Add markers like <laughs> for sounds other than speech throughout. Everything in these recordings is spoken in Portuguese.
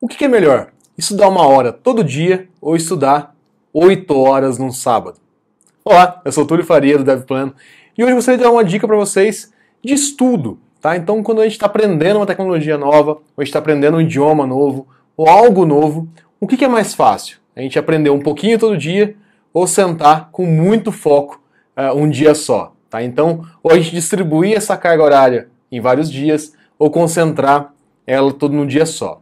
O que é melhor? Estudar uma hora todo dia ou estudar 8 horas num sábado? Olá, eu sou o Túlio Faria do DevPlano e hoje eu gostaria de dar uma dica para vocês de estudo, tá? Então, quando a gente está aprendendo uma tecnologia nova, ou a gente está aprendendo um idioma novo, ou algo novo, o que é mais fácil? A gente aprender um pouquinho todo dia ou sentar com muito foco uh, um dia só, tá? Então, ou a gente distribuir essa carga horária em vários dias ou concentrar ela todo num dia só.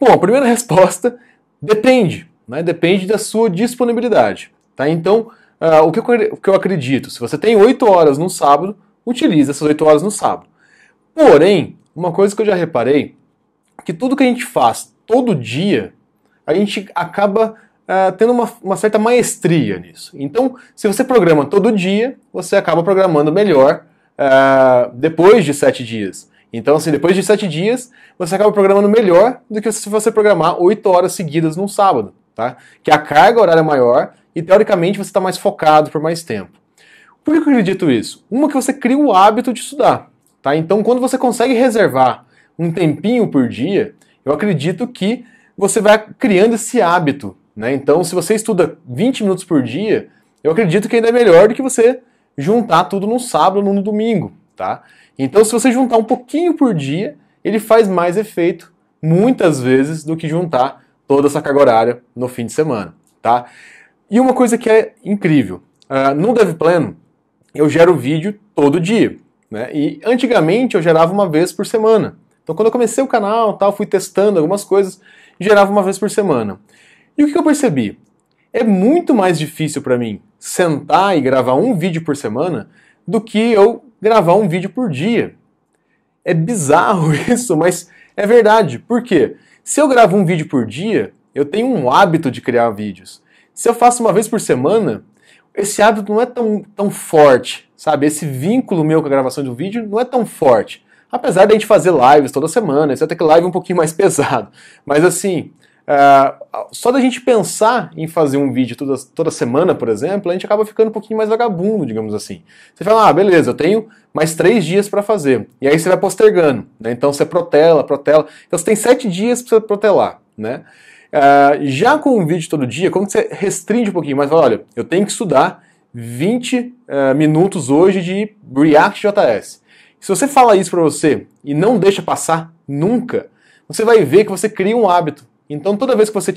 Bom, a primeira resposta depende, né? depende da sua disponibilidade. Tá? Então, uh, o, que eu, o que eu acredito? Se você tem 8 horas no sábado, utilize essas 8 horas no sábado. Porém, uma coisa que eu já reparei, que tudo que a gente faz todo dia, a gente acaba uh, tendo uma, uma certa maestria nisso. Então, se você programa todo dia, você acaba programando melhor Uh, depois de sete dias. Então, assim, depois de sete dias, você acaba programando melhor do que se você programar oito horas seguidas num sábado, tá? Que a carga horária é maior e, teoricamente, você está mais focado por mais tempo. Por que eu acredito isso? Uma que você cria o hábito de estudar, tá? Então, quando você consegue reservar um tempinho por dia, eu acredito que você vai criando esse hábito, né? Então, se você estuda 20 minutos por dia, eu acredito que ainda é melhor do que você juntar tudo num sábado ou num domingo, tá? Então, se você juntar um pouquinho por dia, ele faz mais efeito, muitas vezes, do que juntar toda essa carga horária no fim de semana, tá? E uma coisa que é incrível, uh, no DevPlano, eu gero vídeo todo dia, né? E antigamente eu gerava uma vez por semana. Então, quando eu comecei o canal, tal, fui testando algumas coisas, gerava uma vez por semana. E o que eu percebi? É muito mais difícil para mim sentar e gravar um vídeo por semana do que eu gravar um vídeo por dia. É bizarro <laughs> isso, mas é verdade. Por quê? Se eu gravo um vídeo por dia, eu tenho um hábito de criar vídeos. Se eu faço uma vez por semana, esse hábito não é tão, tão forte, sabe? Esse vínculo meu com a gravação de um vídeo não é tão forte. Apesar de a gente fazer lives toda semana, exceto que live é um pouquinho mais <laughs> pesado. Mas assim, é, só da gente pensar em fazer um vídeo toda, toda semana, por exemplo, a gente acaba ficando um pouquinho mais vagabundo, digamos assim. Você fala, ah, beleza, eu tenho mais três dias para fazer. E aí você vai postergando, né? Então você protela, protela. Então você tem sete dias para você protelar, né? Uh, já com um vídeo todo dia, quando você restringe um pouquinho mais, fala, olha, eu tenho que estudar 20 uh, é, minutos hoje de React JS. Se você fala isso para você e não deixa passar nunca, você vai ver que você cria um hábito. Então, toda vez que você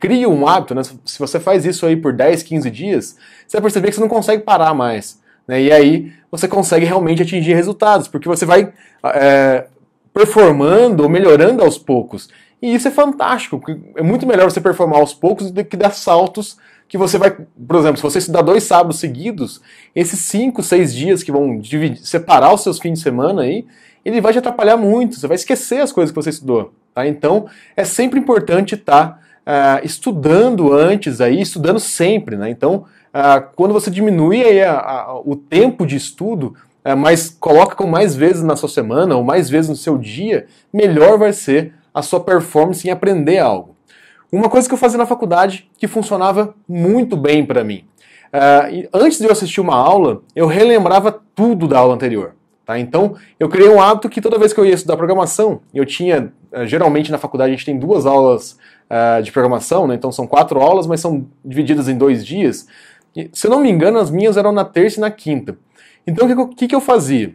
cria um hábito, né, se você faz isso aí por 10, 15 dias, você vai perceber que você não consegue parar mais. Né? E aí você consegue realmente atingir resultados, porque você vai é, performando ou melhorando aos poucos. E isso é fantástico, porque é muito melhor você performar aos poucos do que dar saltos que você vai, por exemplo, se você estudar dois sábados seguidos, esses cinco, seis dias que vão dividir, separar os seus fins de semana aí, ele vai te atrapalhar muito, você vai esquecer as coisas que você estudou. Tá? Então, é sempre importante estar tá, uh, estudando antes, aí, estudando sempre. Né? Então, uh, quando você diminui aí, a, a, o tempo de estudo, uh, mas coloca com mais vezes na sua semana ou mais vezes no seu dia, melhor vai ser a sua performance em aprender algo. Uma coisa que eu fazia na faculdade que funcionava muito bem para mim. antes de eu assistir uma aula, eu relembrava tudo da aula anterior. Tá? Então, eu criei um hábito que toda vez que eu ia estudar programação, eu tinha, eh, geralmente na faculdade a gente tem duas aulas uh, de programação, né? então são quatro aulas, mas são divididas em dois dias. E, se eu não me engano, as minhas eram na terça e na quinta. Então, o que, que, eu fazia?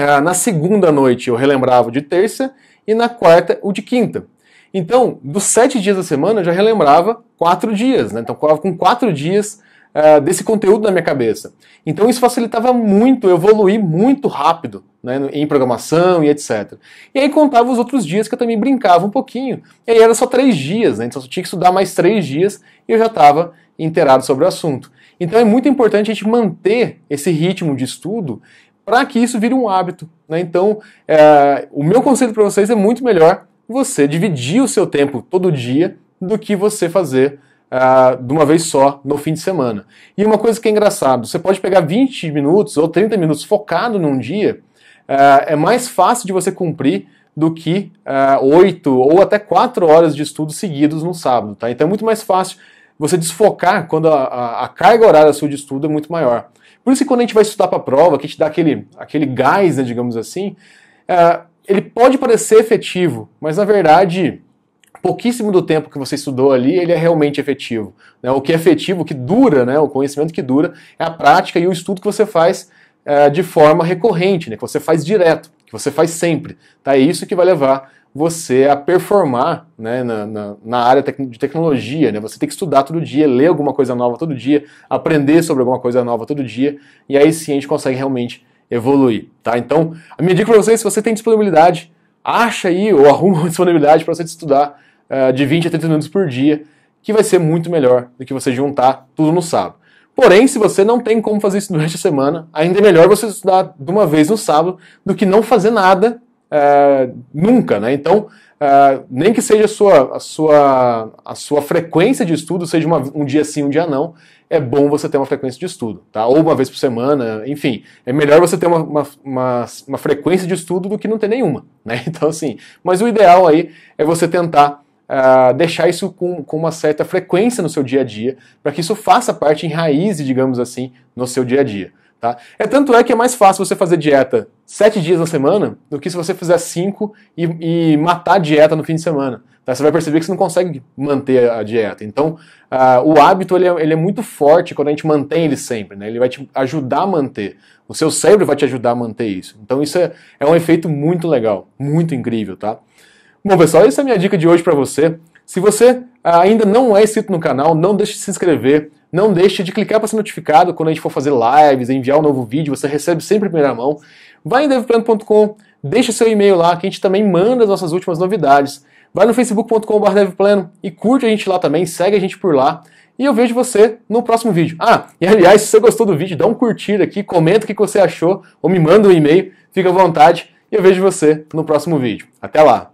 Uh, na segunda noite eu relembrava de terça e na quarta o de quinta. Então, dos sete dias da semana, eu já relembrava quatro dias. Né? Então, com quatro dias uh, desse conteúdo na minha cabeça. Então isso facilitava muito, eu evoluí muito rápido né, em programação e etc. E aí contava os outros dias que eu também brincava um pouquinho. E aí era só três dias, né, então eu tinha que estudar mais três dias e eu já estava inteirado sobre o assunto. Então é muito importante a gente manter esse ritmo de estudo para que isso vire um hábito. Né? Então, é, o meu conselho para vocês é muito melhor você dividir o seu tempo todo dia do que você fazer ah, de uma vez só no fim de semana. E uma coisa que é engraçado, você pode pegar 20 minutos ou 30 minutos focado num dia, ah, é mais fácil de você cumprir do que ah, 8 ou até 4 horas de estudo seguidos no sábado. Tá? Então é muito mais fácil você desfocar quando a, a, a carga horária sua de estudo é muito maior. Por isso que quando a gente vai estudar para a prova, que te dá aquele, aquele gás, né, digamos assim, ah, ele pode parecer efetivo, mas na verdade pouquíssimo do tempo que você estudou ali, ele é realmente efetivo. Né? O que é efetivo, o que dura, né? o conhecimento que dura, é a prática e o estudo que você faz é, de forma recorrente, né? que você faz direto, que você faz sempre. Tá? É isso que vai levar você a performar né, na, na, na, área de tecnologia. Né? Você tem que estudar todo dia, ler alguma coisa nova todo dia, aprender sobre alguma coisa nova todo dia, e aí sim a gente consegue realmente evoluir. Tá? Então, a minha dica para você se você tem disponibilidade, acha aí ou arruma uma <laughs> disponibilidade para você estudar uh, de 20 a 30 minutos por dia, que vai ser muito melhor do que você juntar tudo no sábado. Porém, se você não tem como fazer isso durante a semana, ainda é melhor você estudar de uma vez no sábado do que não fazer nada uh, nunca, né? Então, uh, nem que seja a sua, a sua, a sua frequência de estudo, seja uma, um dia sim, um dia não, é bom você ter uma frequência de estudo, tá? Ou uma vez por semana, enfim. É melhor você ter uma, uma, uma, uma frequência de estudo do que não ter nenhuma, né? <laughs> Então, assim, mas o ideal aí é você tentar uh, deixar isso com, com uma certa frequência no seu dia a dia, para que isso faça parte, em raiz, digamos assim, no seu dia a dia. Tá? É tanto é que é mais fácil você fazer dieta sete dias na semana do que se você fizer cinco e, e matar a dieta no fim de semana. Tá? Você vai perceber que você não consegue manter a dieta. Então, uh, o hábito ele é, ele é, muito forte quando a gente mantém ele sempre. Né? Ele vai te ajudar a manter. O seu cérebro vai te ajudar a manter isso. Então, isso é, é um efeito muito legal, muito incrível, tá? Bom, pessoal, essa é a minha dica de hoje para você. Se você ah, ainda não é inscrito no canal, não deixe de se inscrever, não deixe de clicar para ser notificado quando a gente for fazer lives, enviar um novo vídeo, você recebe sempre em primeira mão. Vai em devplano.com, deixa seu e-mail lá que a gente também manda as nossas últimas novidades. Vai no facebook.com.br devplano e curte a gente lá também, segue a gente por lá. E eu vejo você no próximo vídeo. Ah, e aliás, se você gostou do vídeo, dá um curtir aqui, comenta o que você achou ou me manda um e-mail, fica à vontade. E eu vejo você no próximo vídeo. Até lá!